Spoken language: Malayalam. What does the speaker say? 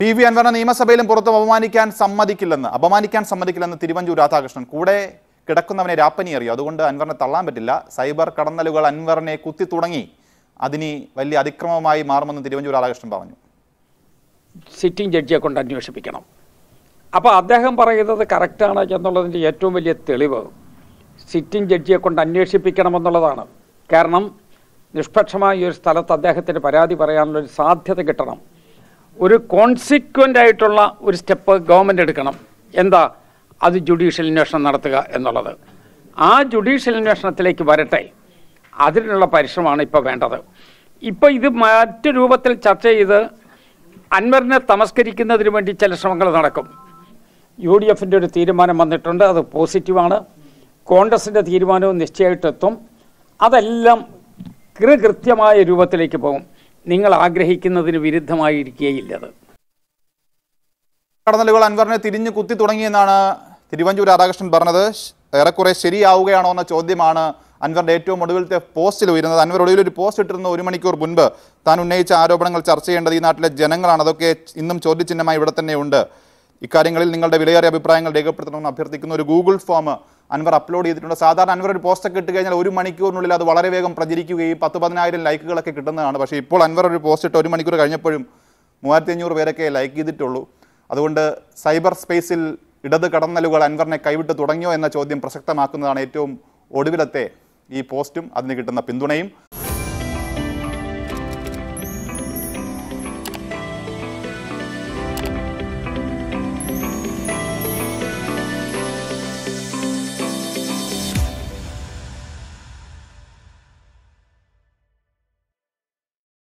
പി വി അൻവറിനെ നിയമസഭയിലും പുറത്തും അപമാനിക്കാൻ സമ്മതിക്കില്ലെന്ന് അപമാനിക്കാൻ സമ്മതിക്കില്ലെന്ന് തിരുവഞ്ചൂർ രാധാകൃഷ്ണൻ കൂടെ കിടക്കുന്നവനെ രാപ്പനി അറിയോ അതുകൊണ്ട് അൻവറിനെ തള്ളാൻ പറ്റില്ല സൈബർ കടന്നലുകൾ അൻവറിനെ കുത്തി തുടങ്ങി അതിന് വലിയ അതിക്രമമായി മാറുമെന്ന് തിരുവഞ്ചൂർ രാധാകൃഷ്ണൻ പറഞ്ഞു സിറ്റിംഗ് ജഡ്ജിയെ കൊണ്ട് അന്വേഷിപ്പിക്കണം അപ്പോൾ അദ്ദേഹം പറയുന്നത് കറക്റ്റാണ് എന്നുള്ളതിൻ്റെ ഏറ്റവും വലിയ തെളിവ് സിറ്റിംഗ് ജഡ്ജിയെ കൊണ്ട് അന്വേഷിപ്പിക്കണമെന്നുള്ളതാണ് കാരണം നിഷ്പക്ഷമായ ഒരു സ്ഥലത്ത് അദ്ദേഹത്തിന് പരാതി പറയാനുള്ള സാധ്യത കിട്ടണം ഒരു കോൺസിക്വൻ്റ് ആയിട്ടുള്ള ഒരു സ്റ്റെപ്പ് ഗവൺമെൻറ് എടുക്കണം എന്താ അത് ജുഡീഷ്യൽ അന്വേഷണം നടത്തുക എന്നുള്ളത് ആ ജുഡീഷ്യൽ അന്വേഷണത്തിലേക്ക് വരട്ടെ അതിനുള്ള പരിശ്രമമാണ് ഇപ്പോൾ വേണ്ടത് ഇപ്പോൾ ഇത് മറ്റു രൂപത്തിൽ ചർച്ച ചെയ്ത് അൻവറിനെ തമസ്കരിക്കുന്നതിന് വേണ്ടി ചില ശ്രമങ്ങൾ നടക്കും യു ഡി എഫിൻ്റെ ഒരു തീരുമാനം വന്നിട്ടുണ്ട് അത് പോസിറ്റീവാണ് കോൺഗ്രസിൻ്റെ തീരുമാനവും നിശ്ചയമായിട്ടെത്തും അതെല്ലാം കൃകൃത്യമായ രൂപത്തിലേക്ക് പോകും നിങ്ങൾ ആഗ്രഹിക്കുന്നതിന് വിരുദ്ധമായിരിക്കുകയില്ല കടന്നലുകൾ അൻവറിനെ തിരിഞ്ഞു കുത്തി തുടങ്ങിയെന്നാണ് തിരുവഞ്ചൂർ രാധാകൃഷ്ണൻ പറഞ്ഞത് ഏറെക്കുറെ ശരിയാവുകയാണോ എന്ന ചോദ്യമാണ് അൻവറിൻ്റെ ഏറ്റവും ഒടുവിലത്തെ പോസ്റ്റിൽ ഉയരുന്നത് അൻവർ ഒടുവിൽ ഒരു പോസ്റ്റ് ഇട്ടിരുന്ന ഒരു മണിക്കൂർ മുൻപ് താൻ ഉന്നയിച്ച ആരോപണങ്ങൾ ചർച്ച ചെയ്യേണ്ടത് ഈ നാട്ടിലെ ജനങ്ങളാണ് അതൊക്കെ ഇന്നും ചോദ്യചിഹ്നമായി ഇവിടെ തന്നെയുണ്ട് ഇക്കാര്യങ്ങളിൽ നിങ്ങളുടെ വിലയേറിയ അഭിപ്രായങ്ങൾ രേഖപ്പെടുത്തണമെന്ന് അഭ്യർത്ഥിക്കുന്ന ഒരു ഗൂഗിൾ ഫോം അൻവർ അപ്ലോഡ് ചെയ്തിട്ടുണ്ട് സാധാരണ അൻവർ ഒരു പോസ്റ്റൊക്കെ ഇട്ട് കഴിഞ്ഞാൽ ഒരു മണിക്കൂറിനുള്ളിൽ അത് വളരെ വേഗം പ്രചരിക്കുകയും പത്ത് പതിനായിരം ലൈക്കുകളൊക്കെ കിട്ടുന്നതാണ് പക്ഷേ ഇപ്പോൾ അൻവർ ഒരു പോസ്റ്റ് ഇട്ട് ഒരു മണിക്കൂർ കഴിഞ്ഞപ്പോഴും മൂവായിരത്തി അഞ്ഞൂറ് പേരൊക്കെ ലൈക്ക് ചെയ്തിട്ടുള്ളൂ അതുകൊണ്ട് സൈബർ സ്പേസിൽ ഇടത് കടന്നലുകൾ അൻവറിനെ കൈവിട്ട് തുടങ്ങിയോ എന്ന ചോദ്യം പ്രസക്തമാക്കുന്നതാണ് ഏറ്റവും ഒടുവിലത്തെ ഈ പോസ്റ്റും അതിന് കിട്ടുന്ന പിന്തുണയും